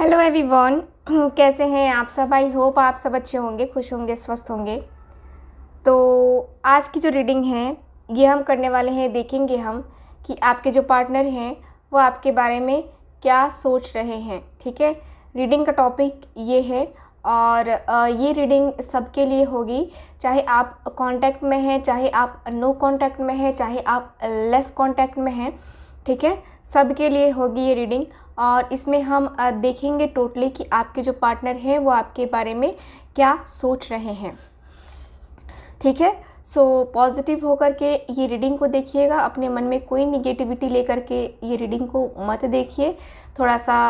Hello everyone hmm, कैसे हैं आप सब आई होप आप सब अच्छे होंगे खुश होंगे स्वस्थ होंगे तो आज की जो रीडिंग है ये हम करने वाले हैं देखेंगे हम कि आपके जो पार्टनर हैं वो आपके बारे में क्या सोच रहे हैं ठीक है रीडिंग का टॉपिक ये है और ये रीडिंग सबके लिए होगी चाहे आप कांटेक्ट में हैं चाहे आप नो कांटेक्ट में हैं चाहे आप लेस कांटेक्ट में हैं ठीक है सबके लिए होगी ये रीडिंग और इसमें हम देखेंगे टोटली कि आपके जो पार्टनर हैं वो आपके बारे में क्या सोच रहे हैं ठीक है सो पॉजिटिव होकर के ये रीडिंग को देखिएगा अपने मन में कोई निगेटिविटी लेकर के ये रीडिंग को मत देखिए थोड़ा सा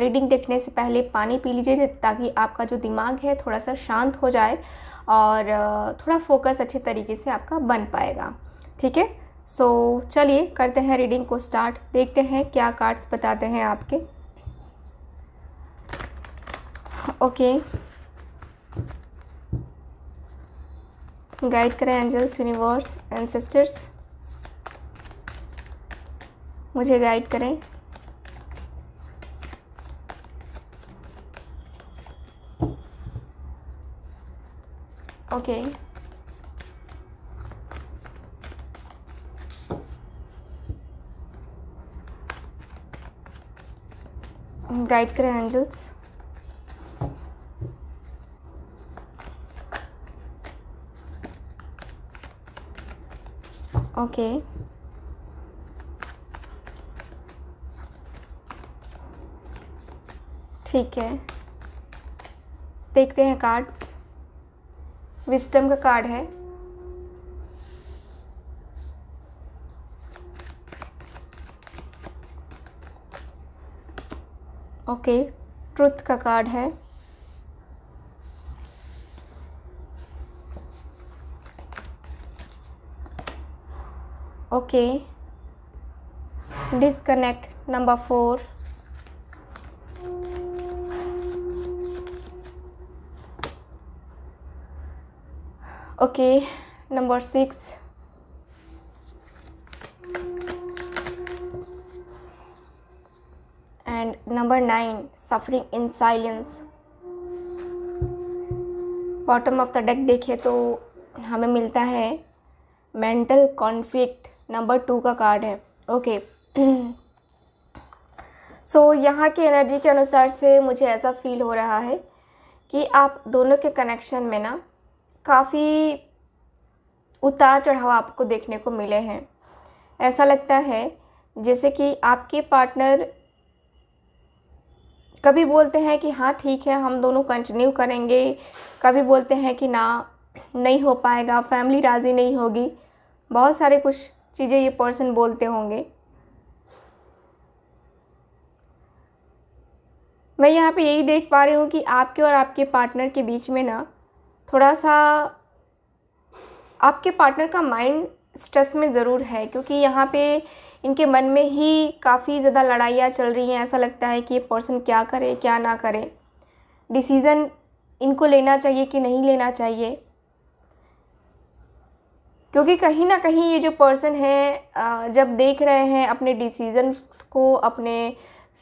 रीडिंग देखने से पहले पानी पी लीजिए ताकि आपका जो दिमाग है थोड़ा सा शांत हो जाए और थोड़ा फोकस अच्छे तरीके से आपका बन पाएगा ठीक है सो so, चलिए करते हैं रीडिंग को स्टार्ट देखते हैं क्या कार्ड्स बताते हैं आपके ओके गाइड करें एंजल्स यूनिवर्स एंसेस्टर्स मुझे गाइड करें ओके okay. गाइड करें एंजल्स ओके ठीक है देखते हैं कार्ड्स विस्टम का कार्ड है ओके ट्रुथ का कार्ड है okay disconnect number four okay number six and number 9 suffering in silence bottom of the deck देखे तो हमें मिलता है मेंटल कॉन्फ्लिक्ट नंबर टू का कार्ड है ओके सो यहाँ के एनर्जी के अनुसार से मुझे ऐसा फील हो रहा है कि आप दोनों के कनेक्शन में ना काफ़ी उतार चढ़ाव आपको देखने को मिले हैं ऐसा लगता है जैसे कि आपके पार्टनर कभी बोलते हैं कि हाँ ठीक है हम दोनों कंटिन्यू करेंगे कभी बोलते हैं कि ना नहीं हो पाएगा फैमिली राज़ी नहीं होगी बहुत सारे कुछ चीज़ें ये पर्सन बोलते होंगे मैं यहाँ पे यही देख पा रही हूँ कि आपके और आपके पार्टनर के बीच में ना थोड़ा सा आपके पार्टनर का माइंड स्ट्रेस में ज़रूर है क्योंकि यहाँ पे इनके मन में ही काफ़ी ज़्यादा लड़ाइयाँ चल रही हैं ऐसा लगता है कि ये पर्सन क्या करे क्या ना करे डिसीज़न इनको लेना चाहिए कि नहीं लेना चाहिए क्योंकि कहीं ना कहीं ये जो पर्सन है जब देख रहे हैं अपने डिसीजन्स को अपने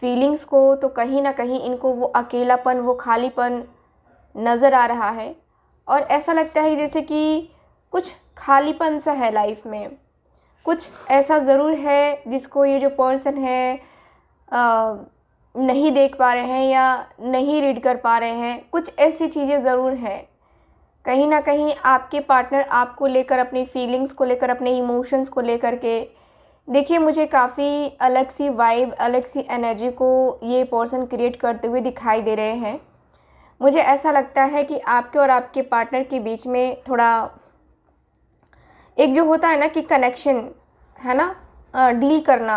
फीलिंग्स को तो कहीं ना कहीं इनको वो अकेलापन वो खालीपन नज़र आ रहा है और ऐसा लगता है जैसे कि कुछ खालीपन सा है लाइफ में कुछ ऐसा ज़रूर है जिसको ये जो पर्सन है आ, नहीं देख पा रहे हैं या नहीं रीड कर पा रहे हैं कुछ ऐसी चीज़ें ज़रूर हैं कहीं ना कहीं आपके पार्टनर आपको लेकर अपनी फीलिंग्स को लेकर अपने इमोशंस को लेकर के देखिए मुझे काफ़ी अलग सी वाइब अलग सी एनर्जी को ये पर्सन क्रिएट करते हुए दिखाई दे रहे हैं मुझे ऐसा लगता है कि आपके और आपके पार्टनर के बीच में थोड़ा एक जो होता है ना कि कनेक्शन है ना डील करना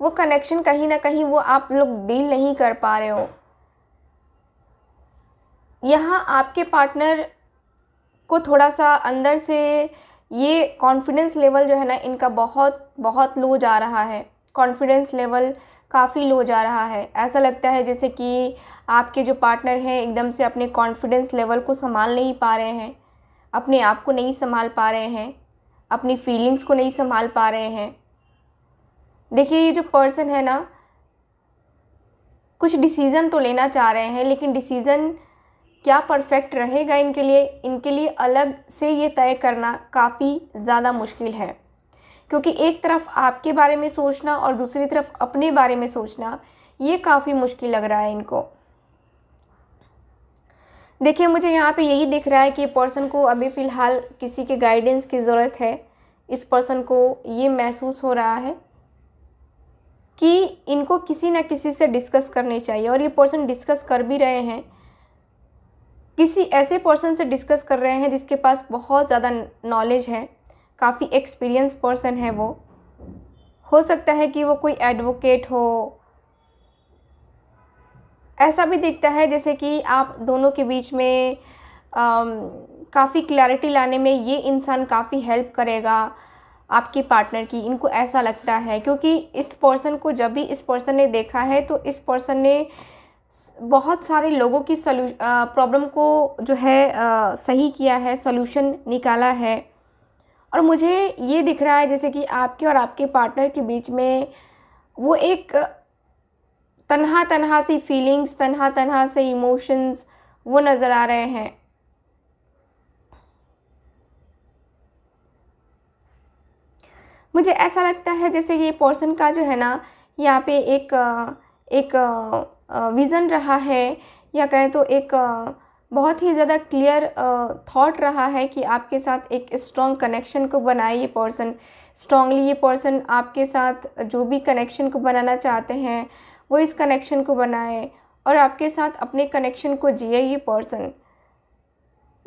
वो कनेक्शन कहीं ना कहीं वो आप लोग डील नहीं कर पा रहे हो यहाँ आपके पार्टनर को थोड़ा सा अंदर से ये कॉन्फिडेंस लेवल जो है ना इनका बहुत बहुत लो जा रहा है कॉन्फिडेंस लेवल काफ़ी लो जा रहा है ऐसा लगता है जैसे कि आपके जो पार्टनर हैं एकदम से अपने कॉन्फिडेंस लेवल को संभाल नहीं पा रहे हैं अपने आप को नहीं संभाल पा रहे हैं अपनी फीलिंग्स को नहीं संभाल पा रहे हैं देखिए ये जो पर्सन है ना कुछ डिसीज़न तो लेना चाह रहे हैं लेकिन डिसीज़न क्या परफेक्ट रहेगा इनके लिए इनके लिए अलग से ये तय करना काफ़ी ज़्यादा मुश्किल है क्योंकि एक तरफ आपके बारे में सोचना और दूसरी तरफ अपने बारे में सोचना ये काफ़ी मुश्किल लग रहा है इनको देखिए मुझे यहाँ पे यही दिख रहा है कि पर्सन को अभी फ़िलहाल किसी के गाइडेंस की ज़रूरत है इस पर्सन को ये महसूस हो रहा है कि इनको किसी ना किसी से डिस्कस करने चाहिए और ये पर्सन डिस्कस कर भी रहे हैं किसी ऐसे पर्सन से डिस्कस कर रहे हैं जिसके पास बहुत ज़्यादा नॉलेज है काफ़ी एक्सपीरियंस पर्सन है वो हो सकता है कि वो कोई एडवोकेट हो ऐसा भी दिखता है जैसे कि आप दोनों के बीच में काफ़ी क्लैरिटी लाने में ये इंसान काफ़ी हेल्प करेगा आपके पार्टनर की इनको ऐसा लगता है क्योंकि इस पर्सन को जब भी इस पर्सन ने देखा है तो इस पर्सन ने बहुत सारे लोगों की सलू प्रॉब्लम को जो है आ, सही किया है सोल्यूशन निकाला है और मुझे ये दिख रहा है जैसे कि आपके और आपके पार्टनर के बीच में वो एक तनहा तनहा सी फीलिंग्स तनहा तनहा से इमोशंस वो नज़र आ रहे हैं मुझे ऐसा लगता है जैसे ये पर्सन का जो है ना यहाँ पे एक एक विज़न रहा है या कहें तो एक बहुत ही ज़्यादा क्लियर थॉट रहा है कि आपके साथ एक स्ट्रॉन्ग कनेक्शन को बनाए ये पर्सन स्ट्रॉन्गली ये पर्सन आपके साथ जो भी कनेक्शन को बनाना चाहते हैं वो इस कनेक्शन को बनाए और आपके साथ अपने कनेक्शन को जिए ये पर्सन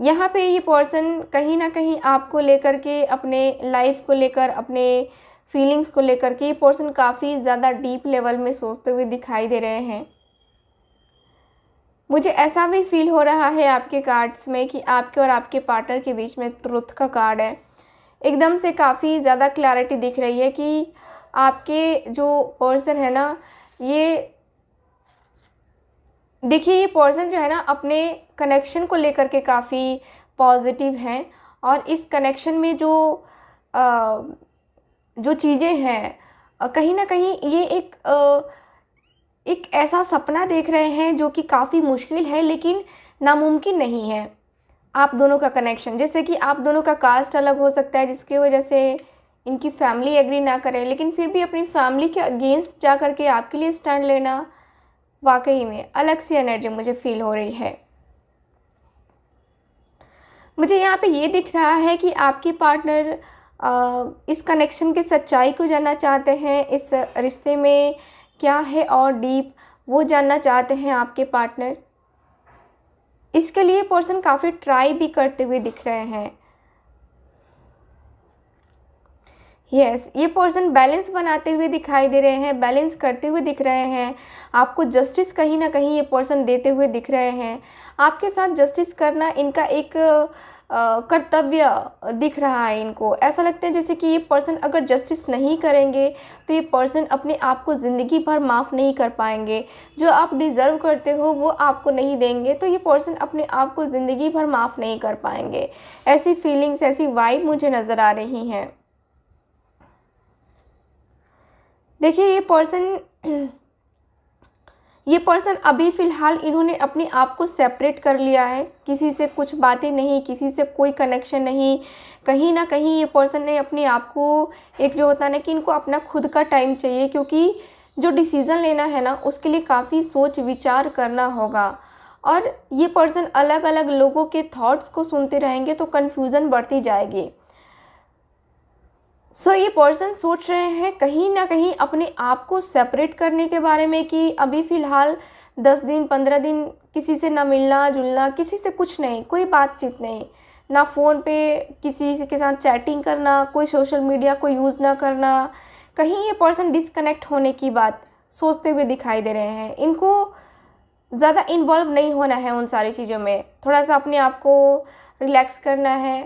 यहाँ पे ये पर्सन कहीं ना कहीं आपको लेकर के अपने लाइफ को लेकर अपने फीलिंग्स को लेकर के ये पर्सन काफ़ी ज़्यादा डीप लेवल में सोचते हुए दिखाई दे रहे हैं मुझे ऐसा भी फील हो रहा है आपके कार्ड्स में कि आपके और आपके पार्टनर के बीच में त्रुथ का कार्ड है एकदम से काफ़ी ज़्यादा क्लैरिटी दिख रही है कि आपके जो पर्सन है ना ये देखिए ये पर्सन जो है ना अपने कनेक्शन को लेकर के काफ़ी पॉजिटिव हैं और इस कनेक्शन में जो आ, जो चीज़ें हैं कहीं ना कहीं ये एक आ, एक ऐसा सपना देख रहे हैं जो कि काफ़ी मुश्किल है लेकिन नामुमकिन नहीं है आप दोनों का कनेक्शन जैसे कि आप दोनों का कास्ट अलग हो सकता है जिसकी वजह से इनकी फैमिली एग्री ना करें लेकिन फिर भी अपनी फैमिली के अगेंस्ट जा करके आपके लिए स्टैंड लेना वाकई में अलग सी एनर्जी मुझे फील हो रही है मुझे यहाँ पे ये दिख रहा है कि आपके पार्टनर इस कनेक्शन के सच्चाई को जानना चाहते हैं इस रिश्ते में क्या है और डीप वो जानना चाहते हैं आपके पार्टनर इसके लिए पर्सन काफ़ी ट्राई भी करते हुए दिख रहे हैं यस yes, ये पर्सन बैलेंस बनाते हुए दिखाई दे रहे हैं बैलेंस करते हुए दिख रहे हैं आपको जस्टिस कहीं ना कहीं ये पर्सन देते हुए दिख रहे हैं आपके साथ जस्टिस करना इनका एक कर्तव्य दिख रहा है इनको ऐसा लगता है जैसे कि ये पर्सन अगर जस्टिस नहीं करेंगे तो ये पर्सन अपने आप को ज़िंदगी भर माफ़ नहीं कर पाएंगे जो आप डिज़र्व करते हो वो आपको नहीं देंगे तो ये पर्सन अपने आप को ज़िंदगी भर माफ़ नहीं कर पाएंगे ऐसी फीलिंग्स ऐसी वाइब मुझे नज़र आ रही हैं देखिए ये पर्सन ये पर्सन अभी फ़िलहाल इन्होंने अपने आप को सेपरेट कर लिया है किसी से कुछ बातें नहीं किसी से कोई कनेक्शन नहीं कहीं ना कहीं ये पर्सन ने अपने आप को एक जो होता है ना कि इनको अपना खुद का टाइम चाहिए क्योंकि जो डिसीज़न लेना है ना उसके लिए काफ़ी सोच विचार करना होगा और ये पर्सन अलग अलग लोगों के थाट्स को सुनते रहेंगे तो कन्फ्यूज़न बढ़ती जाएगी सो so, ये पर्सन सोच रहे हैं कहीं ना कहीं अपने आप को सेपरेट करने के बारे में कि अभी फ़िलहाल दस दिन पंद्रह दिन किसी से ना मिलना जुलना किसी से कुछ नहीं कोई बातचीत नहीं ना फ़ोन पे किसी के साथ चैटिंग करना कोई सोशल मीडिया को यूज़ ना करना कहीं ये पर्सन डिसकनेक्ट होने की बात सोचते हुए दिखाई दे रहे हैं इनको ज़्यादा इन्वॉल्व नहीं होना है उन सारी चीज़ों में थोड़ा सा अपने आप को रिलैक्स करना है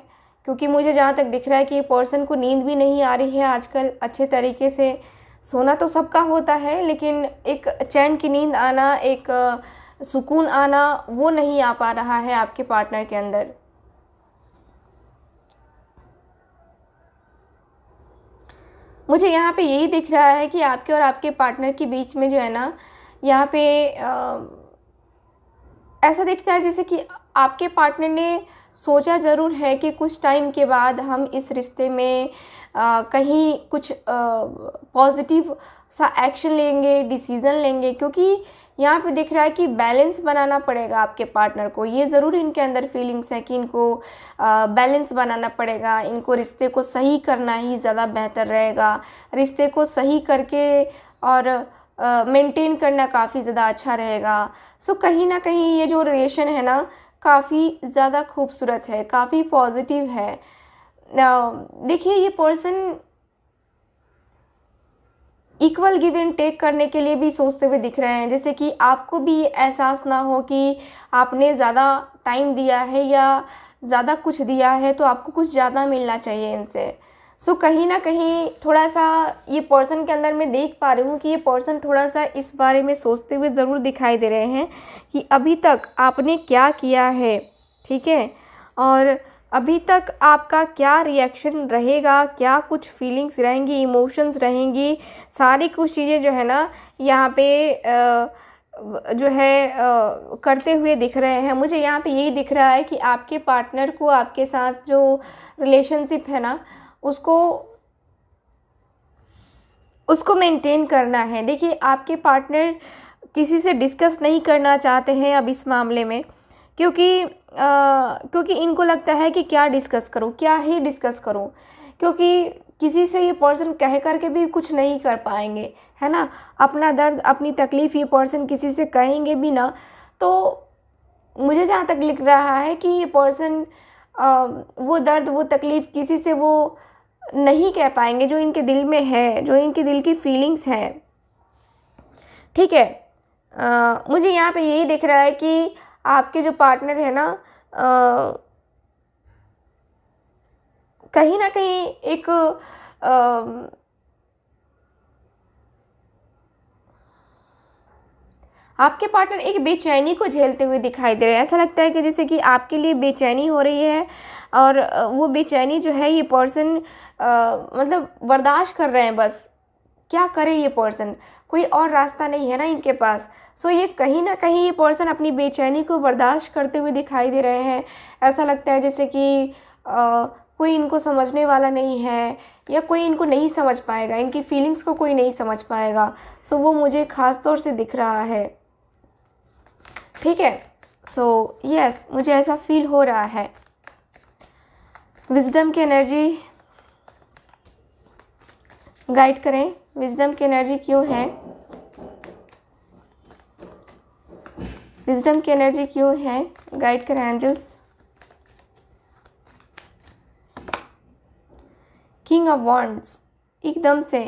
क्योंकि मुझे जहाँ तक दिख रहा है कि पर्सन को नींद भी नहीं आ रही है आजकल अच्छे तरीके से सोना तो सबका होता है लेकिन एक चैन की नींद आना एक सुकून आना वो नहीं आ पा रहा है आपके पार्टनर के अंदर मुझे यहाँ पे यही दिख रहा है कि आपके और आपके पार्टनर के बीच में जो है ना यहाँ पे आ, ऐसा दिखता है जैसे कि आपके पार्टनर ने सोचा ज़रूर है कि कुछ टाइम के बाद हम इस रिश्ते में आ, कहीं कुछ पॉजिटिव सा एक्शन लेंगे डिसीज़न लेंगे क्योंकि यहाँ पे दिख रहा है कि बैलेंस बनाना पड़ेगा आपके पार्टनर को ये ज़रूर इनके अंदर फीलिंग्स है कि इनको बैलेंस बनाना पड़ेगा इनको रिश्ते को सही करना ही ज़्यादा बेहतर रहेगा रिश्ते को सही करके और मेंटेन करना काफ़ी ज़्यादा अच्छा रहेगा सो कहीं ना कहीं ये जो रिलेशन है ना काफ़ी ज़्यादा खूबसूरत है काफ़ी पॉजिटिव है देखिए ये person equal give and take करने के लिए भी सोचते हुए दिख रहे हैं जैसे कि आपको भी एहसास ना हो कि आपने ज़्यादा टाइम दिया है या ज़्यादा कुछ दिया है तो आपको कुछ ज़्यादा मिलना चाहिए इनसे सो so, कहीं ना कहीं थोड़ा सा ये पर्सन के अंदर मैं देख पा रही हूँ कि ये पर्सन थोड़ा सा इस बारे में सोचते हुए ज़रूर दिखाई दे रहे हैं कि अभी तक आपने क्या किया है ठीक है और अभी तक आपका क्या रिएक्शन रहेगा क्या कुछ फीलिंग्स रहेंगी इमोशंस रहेंगी सारी कुछ चीज़ें जो है ना यहाँ पे जो है करते हुए दिख रहे हैं मुझे यहाँ पे यही दिख रहा है कि आपके पार्टनर को आपके साथ जो रिलेशनशिप है ना उसको उसको मेंटेन करना है देखिए आपके पार्टनर किसी से डिस्कस नहीं करना चाहते हैं अब इस मामले में क्योंकि आ, क्योंकि इनको लगता है कि क्या डिस्कस करूँ क्या ही डिस्कस करूँ क्योंकि किसी से ये पर्सन कह कर के भी कुछ नहीं कर पाएंगे है ना अपना दर्द अपनी तकलीफ़ ये पर्सन किसी से कहेंगे भी ना तो मुझे जहाँ तक लिख रहा है कि ये पर्सन वो दर्द वो तकलीफ़ किसी से वो नहीं कह पाएंगे जो इनके दिल में है जो इनके दिल की फीलिंग्स हैं ठीक है आ, मुझे यहाँ पे यही दिख रहा है कि आपके जो पार्टनर है ना कहीं ना कहीं एक आ, आपके पार्टनर एक बेचैनी को झेलते हुए दिखाई दे रहे हैं ऐसा लगता है कि जैसे कि आपके लिए बेचैनी हो रही है और वो बेचैनी जो है ये पर्सन मतलब बर्दाश्त कर रहे हैं बस क्या करें ये पर्सन कोई और रास्ता नहीं है ना इनके पास सो ये कहीं ना कहीं ये पर्सन अपनी बेचैनी को बर्दाश्त करते हुए दिखाई दे रहे हैं ऐसा लगता है जैसे कि आ, कोई इनको समझने वाला नहीं है या कोई इनको नहीं समझ पाएगा इनकी फीलिंग्स को कोई नहीं समझ पाएगा सो वो मुझे ख़ास तौर से दिख रहा है ठीक है सो यस मुझे ऐसा फील हो रहा है विजडम की एनर्जी गाइड करें विजडम की एनर्जी क्यों है विजडम की एनर्जी क्यों है गाइड करें एंजल्स किंग ऑफ वॉन्ड्स एकदम से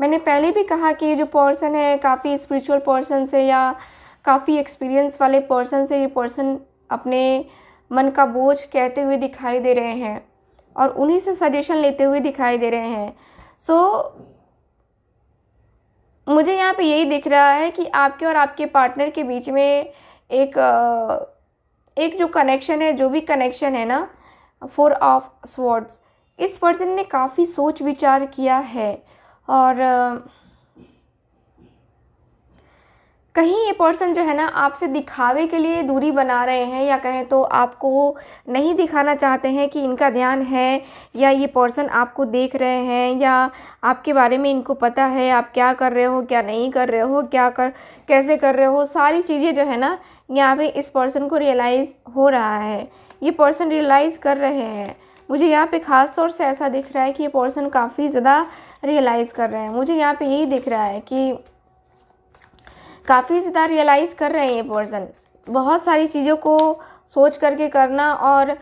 मैंने पहले भी कहा कि ये जो पोर्सन है काफ़ी स्पिरिचुअल पोर्सन से या काफ़ी एक्सपीरियंस वाले पर्सन से ये पर्सन अपने मन का बोझ कहते हुए दिखाई दे रहे हैं और उन्हीं से सजेशन लेते हुए दिखाई दे रहे हैं सो so, मुझे यहाँ पे यही दिख रहा है कि आपके और आपके पार्टनर के बीच में एक एक जो कनेक्शन है जो भी कनेक्शन है ना फोर ऑफ स्वर्ड्स इस पर्सन ने काफ़ी सोच विचार किया है और कहीं ये पर्सन जो है ना आपसे दिखावे के लिए दूरी बना रहे हैं या कहें तो आपको नहीं दिखाना चाहते हैं कि इनका ध्यान है या ये पर्सन आपको देख रहे हैं या आपके बारे में इनको पता है आप क्या कर रहे हो क्या नहीं कर रहे हो क्या कर कैसे कर रहे हो सारी चीज़ें जो है ना यहाँ पे इस पर्सन को रियलाइज़ हो रहा है ये पर्सन रियलाइज़ कर रहे हैं मुझे यहाँ पे ख़ास तौर से ऐसा दिख रहा है कि ये पर्सन काफ़ी ज़्यादा रियलाइज़ कर रहे हैं मुझे यहाँ पे यही दिख रहा है कि काफ़ी ज़्यादा रियलाइज़ कर रहे हैं ये पर्सन बहुत सारी चीज़ों को सोच करके करना और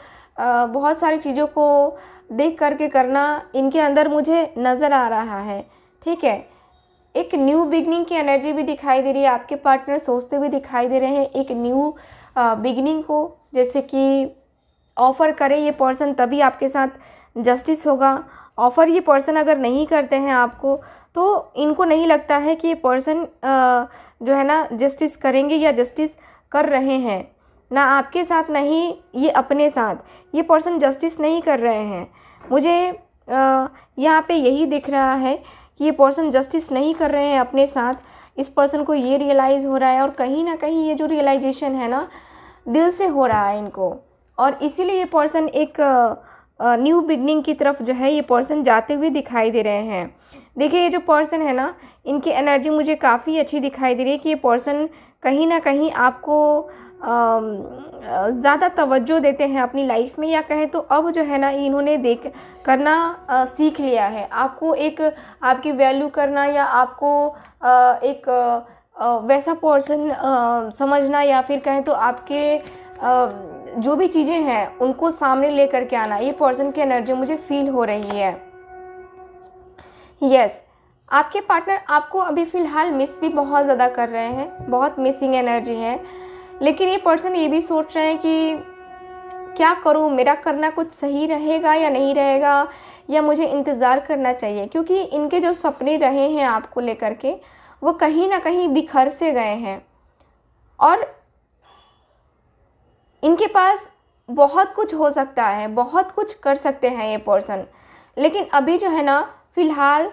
बहुत सारी चीज़ों को देख करके करना इनके अंदर मुझे नज़र आ रहा है ठीक है एक न्यू बिगनिंग की एनर्जी भी दिखाई दे रही है आपके पार्टनर सोचते हुए दिखाई दे रहे हैं एक न्यू बिगनिंग को जैसे कि ऑफ़र करें ये पर्सन तभी आपके साथ जस्टिस होगा ऑफ़र ये पर्सन अगर नहीं करते हैं आपको तो इनको नहीं लगता है कि ये पर्सन जो है ना जस्टिस करेंगे या जस्टिस कर रहे हैं ना आपके साथ नहीं ये अपने साथ ये पर्सन जस्टिस नहीं कर रहे हैं मुझे यहाँ पे यही दिख रहा है कि ये पर्सन जस्टिस नहीं कर रहे हैं अपने साथ इस पर्सन को ये रियलाइज़ हो रहा है और कहीं ना कहीं ये जो रियलाइजेशन है ना दिल से हो रहा है इनको और इसीलिए ये पर्सन एक न्यू बिगनिंग की तरफ जो है ये पर्सन जाते हुए दिखाई दे रहे हैं देखिए ये जो पर्सन है ना इनकी एनर्जी मुझे काफ़ी अच्छी दिखाई दे रही है कि ये पर्सन कहीं ना कहीं आपको ज़्यादा तवज्जो देते हैं अपनी लाइफ में या कहें तो अब जो है ना इन्होंने देख करना आ, सीख लिया है आपको एक आपकी वैल्यू करना या आपको आ, एक आ, वैसा पर्सन समझना या फिर कहें तो आपके जो भी चीज़ें हैं उनको सामने ले करके आना ये पर्सन की एनर्जी मुझे फील हो रही है यस yes, आपके पार्टनर आपको अभी फ़िलहाल मिस भी बहुत ज़्यादा कर रहे हैं बहुत मिसिंग एनर्जी है लेकिन ये पर्सन ये भी सोच रहे हैं कि क्या करूँ मेरा करना कुछ सही रहेगा या नहीं रहेगा या मुझे इंतज़ार करना चाहिए क्योंकि इनके जो सपने रहे हैं आपको लेकर के वो कहीं ना कहीं बिखर से गए हैं और इनके पास बहुत कुछ हो सकता है बहुत कुछ कर सकते हैं ये पर्सन लेकिन अभी जो है ना फ़िलहाल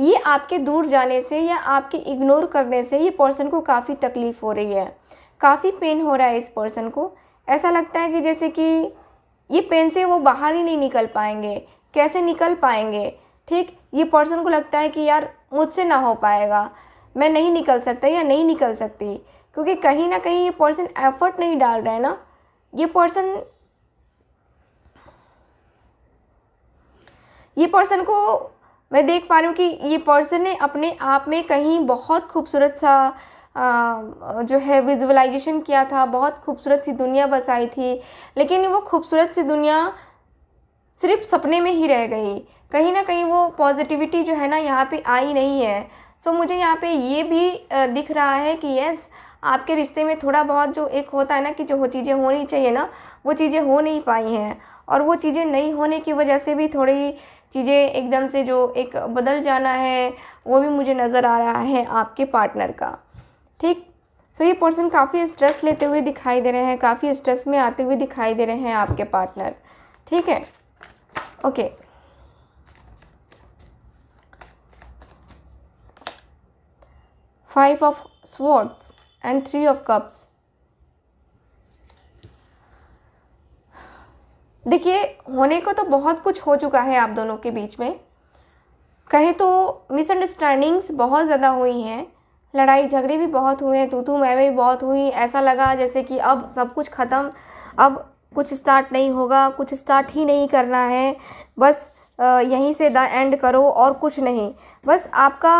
ये आपके दूर जाने से या आपके इग्नोर करने से ये पर्सन को काफ़ी तकलीफ़ हो रही है काफ़ी पेन हो रहा है इस पर्सन को ऐसा लगता है कि जैसे कि ये पेन से वो बाहर ही नहीं निकल पाएंगे कैसे निकल पाएंगे ठीक ये पर्सन को लगता है कि यार मुझसे ना हो पाएगा मैं नहीं निकल सकता या नहीं निकल सकती क्योंकि कहीं ना कहीं ये पर्सन एफर्ट नहीं डाल रहा है ना ये पर्सन ये पर्सन को मैं देख पा रही हूँ कि ये पर्सन ने अपने आप में कहीं बहुत खूबसूरत सा जो है विजुअलाइजेशन किया था बहुत खूबसूरत सी दुनिया बसाई थी लेकिन वो खूबसूरत सी दुनिया सिर्फ सपने में ही रह गई कहीं ना कहीं वो पॉजिटिविटी जो है ना यहाँ पे आई नहीं है सो मुझे यहाँ पे ये भी दिख रहा है कि यस आपके रिश्ते में थोड़ा बहुत जो एक होता है ना कि जो चीज़ें होनी चाहिए ना वो चीज़ें हो नहीं पाई हैं और वो चीज़ें नहीं होने की वजह से भी थोड़ी चीज़ें एकदम से जो एक बदल जाना है वो भी मुझे नज़र आ रहा है आपके पार्टनर का ठीक सो ये पर्सन काफ़ी स्ट्रेस लेते हुए दिखाई दे रहे हैं काफ़ी स्ट्रेस में आते हुए दिखाई दे रहे हैं आपके पार्टनर ठीक है okay five of swords and three of cups देखिए होने को तो बहुत कुछ हो चुका है आप दोनों के बीच में कहें तो मिसअंडरस्टैंडिंग्स बहुत ज़्यादा हुई हैं लड़ाई झगड़े भी बहुत हुए हैं तू तू मैं भी बहुत हुई ऐसा लगा जैसे कि अब सब कुछ ख़त्म अब कुछ स्टार्ट नहीं होगा कुछ स्टार्ट ही नहीं करना है बस यहीं से द एंड करो और कुछ नहीं बस आपका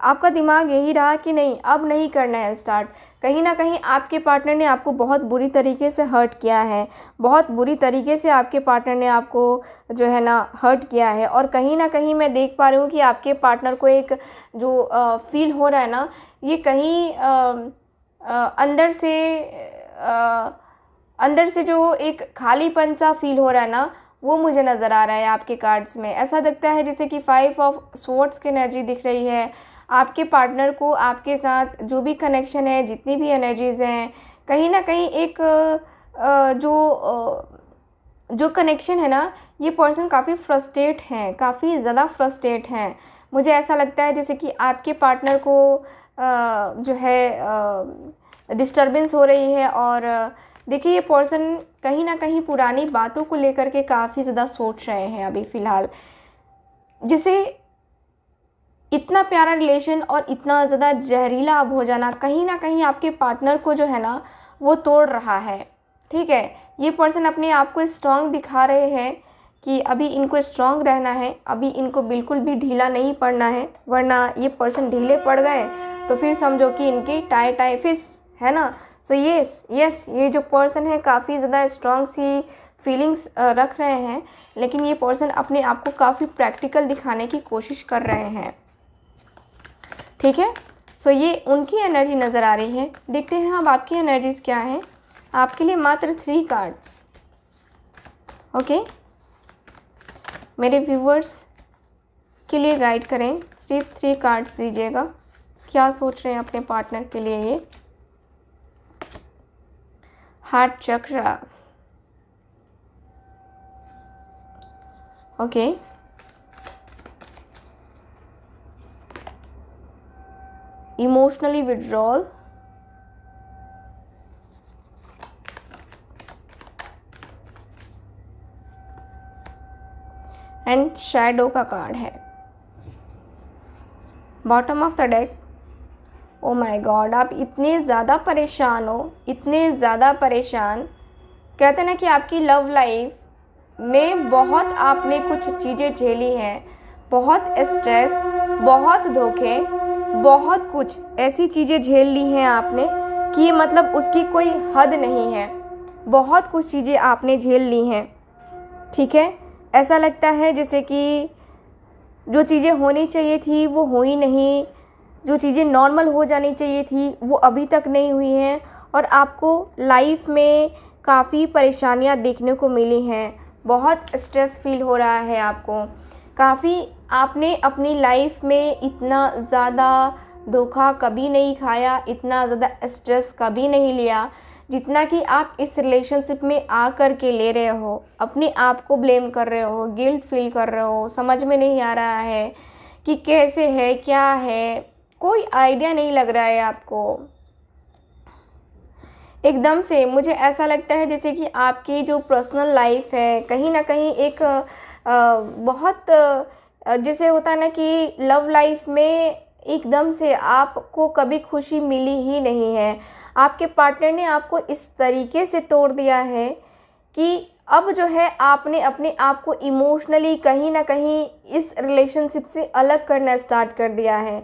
आपका दिमाग यही रहा कि नहीं अब नहीं करना है स्टार्ट कहीं ना कहीं आपके पार्टनर ने आपको बहुत बुरी तरीके से हर्ट किया है बहुत बुरी तरीके से आपके पार्टनर ने आपको जो है ना हर्ट किया है और कहीं ना कहीं मैं देख पा रही हूँ कि आपके पार्टनर को एक जो आ, फील हो रहा है ना ये कहीं आ, आ, अंदर से आ, अंदर से जो एक खालीपन सा फील हो रहा है ना वो मुझे नज़र आ रहा है आपके कार्ड्स में ऐसा लगता है जैसे कि फाइव ऑफ स्वॉर्ड्स की एनर्जी दिख रही है आपके पार्टनर को आपके साथ जो भी कनेक्शन है जितनी भी एनर्जीज़ हैं कहीं ना कहीं एक जो जो कनेक्शन है ना ये पर्सन काफ़ी फ्रस्ट्रेट हैं काफ़ी ज़्यादा फ्रस्ट्रेट हैं मुझे ऐसा लगता है जैसे कि आपके पार्टनर को जो है डिस्टर्बेंस हो रही है और देखिए ये पर्सन कहीं ना कहीं पुरानी बातों को लेकर के काफ़ी ज़्यादा सोच रहे हैं अभी फ़िलहाल जिसे इतना प्यारा रिलेशन और इतना ज़्यादा जहरीला अब हो जाना कहीं ना कहीं आपके पार्टनर को जो है ना वो तोड़ रहा है ठीक है ये पर्सन अपने आप को स्ट्रांग दिखा रहे हैं कि अभी इनको स्ट्रांग रहना है अभी इनको बिल्कुल भी ढीला नहीं पड़ना है वरना ये पर्सन ढीले पड़ गए तो फिर समझो कि इनकी टाई टाई फिस है ना सो येस यस ये जो पर्सन है काफ़ी ज़्यादा स्ट्रांग सी फीलिंग्स रख रहे हैं लेकिन ये पर्सन अपने आप को काफ़ी प्रैक्टिकल दिखाने की कोशिश कर रहे हैं ठीक है सो ये उनकी एनर्जी नज़र आ रही है देखते हैं अब आपकी एनर्जीज क्या हैं आपके लिए मात्र थ्री कार्ड्स ओके मेरे व्यूवर्स के लिए गाइड करें सिर्फ थ्री कार्ड्स दीजिएगा क्या सोच रहे हैं अपने पार्टनर के लिए ये heart chakra okay okay. Emotionally withdrawal and shadow का कार्ड है bottom of the deck oh my god आप इतने ज़्यादा परेशान हो इतने ज़्यादा परेशान कहते ना कि आपकी लव लाइफ में बहुत आपने कुछ चीज़ें झेली हैं बहुत स्ट्रेस बहुत धोखे बहुत कुछ ऐसी चीज़ें झेल ली हैं आपने कि मतलब उसकी कोई हद नहीं है बहुत कुछ चीज़ें आपने झेल ली हैं ठीक है ऐसा लगता है जैसे कि जो चीज़ें होनी चाहिए थी वो हुई नहीं जो चीज़ें नॉर्मल हो जानी चाहिए थी वो अभी तक नहीं हुई हैं और आपको लाइफ में काफ़ी परेशानियां देखने को मिली हैं बहुत स्ट्रेस फील हो रहा है आपको काफ़ी आपने अपनी लाइफ में इतना ज़्यादा धोखा कभी नहीं खाया इतना ज़्यादा स्ट्रेस कभी नहीं लिया जितना कि आप इस रिलेशनशिप में आ कर के ले रहे हो अपने आप को ब्लेम कर रहे हो गिल्ट फील कर रहे हो समझ में नहीं आ रहा है कि कैसे है क्या है कोई आइडिया नहीं लग रहा है आपको एकदम से मुझे ऐसा लगता है जैसे कि आपकी जो पर्सनल लाइफ है कहीं ना कहीं एक बहुत जैसे होता है ना कि लव लाइफ में एकदम से आपको कभी खुशी मिली ही नहीं है आपके पार्टनर ने आपको इस तरीके से तोड़ दिया है कि अब जो है आपने अपने आप को इमोशनली कहीं ना कहीं इस रिलेशनशिप से अलग करना स्टार्ट कर दिया है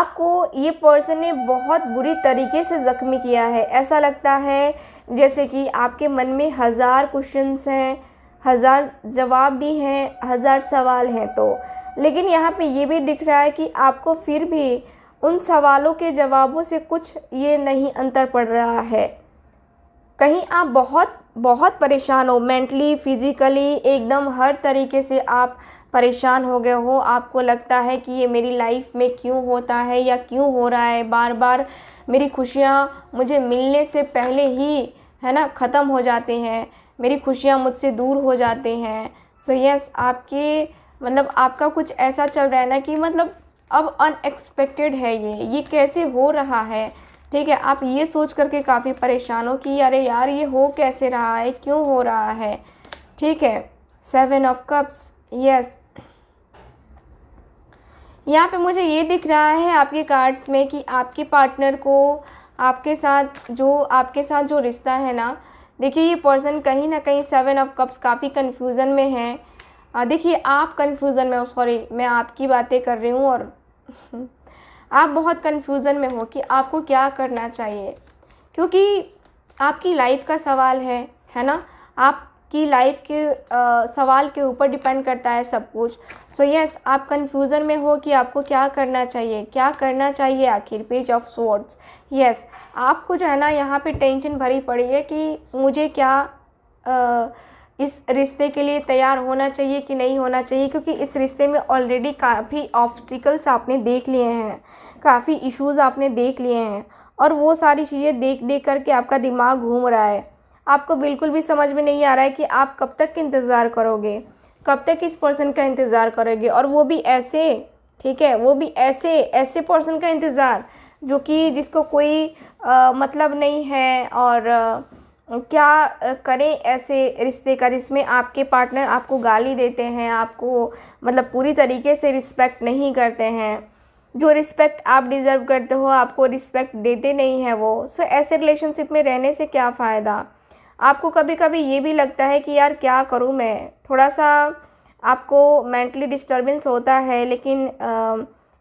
आपको ये पर्सन ने बहुत बुरी तरीके से ज़ख्मी किया है ऐसा लगता है जैसे कि आपके मन में हज़ार क्वेश्चंस हैं हज़ार जवाब भी हैं हज़ार सवाल हैं तो लेकिन यहाँ पे ये भी दिख रहा है कि आपको फिर भी उन सवालों के जवाबों से कुछ ये नहीं अंतर पड़ रहा है कहीं आप बहुत बहुत परेशान हो मेंटली फिज़िकली एकदम हर तरीके से आप परेशान हो गए हो आपको लगता है कि ये मेरी लाइफ में क्यों होता है या क्यों हो रहा है बार बार मेरी खुशियाँ मुझे मिलने से पहले ही है ना ख़त्म हो जाते हैं मेरी खुशियाँ मुझसे दूर हो जाते हैं सो so यस yes, आपके मतलब आपका कुछ ऐसा चल रहा है ना कि मतलब अब अनएक्सपेक्टेड है ये ये कैसे हो रहा है ठीक है आप ये सोच करके काफ़ी परेशान हो कि अरे यार ये हो कैसे रहा है क्यों हो रहा है ठीक है सेवन ऑफ कप्स यस यहाँ पे मुझे ये दिख रहा है आपके कार्ड्स में कि आपके पार्टनर को आपके साथ जो आपके साथ जो रिश्ता है ना देखिए ये पर्सन कहीं ना कहीं सेवन ऑफ कप्स काफ़ी कन्फ्यूज़न में है देखिए आप कन्फ्यूज़न में हो सॉरी मैं आपकी बातें कर रही हूँ और आप बहुत कन्फ्यूज़न में हो कि आपको क्या करना चाहिए क्योंकि आपकी लाइफ का सवाल है है ना आपकी लाइफ के आ, सवाल के ऊपर डिपेंड करता है सब कुछ सो so यस yes, आप कन्फ्यूज़न में हो कि आपको क्या करना चाहिए क्या करना चाहिए आखिर पेज ऑफ स्वर्ड्स यस आपको जो है ना यहाँ पे टेंशन भरी पड़ी है कि मुझे क्या आ, इस रिश्ते के लिए तैयार होना चाहिए कि नहीं होना चाहिए क्योंकि इस रिश्ते में ऑलरेडी काफ़ी ऑब्स्टिकल्स आपने देख लिए हैं काफ़ी इश्यूज़ आपने देख लिए हैं और वो सारी चीज़ें देख देख करके आपका दिमाग घूम रहा है आपको बिल्कुल भी समझ में नहीं आ रहा है कि आप कब तक इंतज़ार करोगे कब तक इस पर्सन का इंतज़ार करोगे और वो भी ऐसे ठीक है वो भी ऐसे ऐसे पर्सन का इंतज़ार जो कि जिसको कोई मतलब नहीं है और क्या करें ऐसे रिश्ते का जिसमें आपके पार्टनर आपको गाली देते हैं आपको मतलब पूरी तरीके से रिस्पेक्ट नहीं करते हैं जो रिस्पेक्ट आप डिज़र्व करते हो आपको रिस्पेक्ट देते नहीं हैं वो सो ऐसे रिलेशनशिप में रहने से क्या फ़ायदा आपको कभी कभी ये भी लगता है कि यार क्या करूँ मैं थोड़ा सा आपको मेंटली डिस्टर्बेंस होता है लेकिन आ,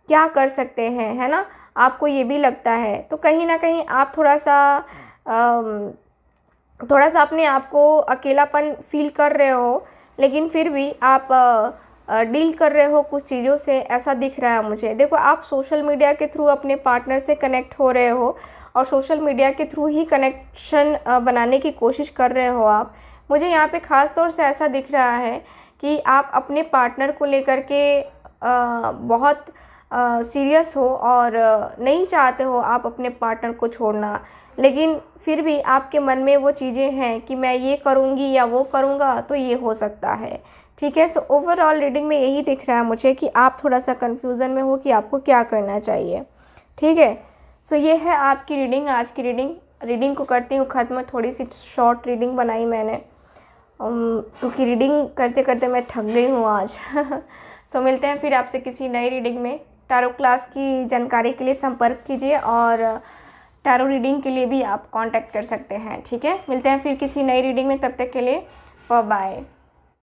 क्या कर सकते हैं है ना आपको ये भी लगता है तो कहीं ना कहीं आप थोड़ा सा थोड़ा सा अपने आप को अकेलापन फील कर रहे हो लेकिन फिर भी आप डील कर रहे हो कुछ चीज़ों से ऐसा दिख रहा है मुझे देखो आप सोशल मीडिया के थ्रू अपने पार्टनर से कनेक्ट हो रहे हो और सोशल मीडिया के थ्रू ही कनेक्शन बनाने की कोशिश कर रहे हो आप मुझे यहाँ पे ख़ास तौर से ऐसा दिख रहा है कि आप अपने पार्टनर को लेकर के बहुत सीरियस हो और नहीं चाहते हो आप अपने पार्टनर को छोड़ना लेकिन फिर भी आपके मन में वो चीज़ें हैं कि मैं ये करूँगी या वो करूँगा तो ये हो सकता है ठीक है सो ओवरऑल रीडिंग में यही दिख रहा है मुझे कि आप थोड़ा सा कन्फ्यूज़न में हो कि आपको क्या करना चाहिए ठीक है सो ये है आपकी रीडिंग आज की रीडिंग रीडिंग को करती हूँ ख़त्म थोड़ी सी शॉर्ट रीडिंग बनाई मैंने क्योंकि रीडिंग करते करते मैं थक गई हूँ आज सो मिलते हैं फिर आपसे किसी नई रीडिंग में टैरो क्लास की जानकारी के लिए संपर्क कीजिए और टैरो रीडिंग के लिए भी आप कांटेक्ट कर सकते हैं ठीक है मिलते हैं फिर किसी नई रीडिंग में तब तक के लिए बाय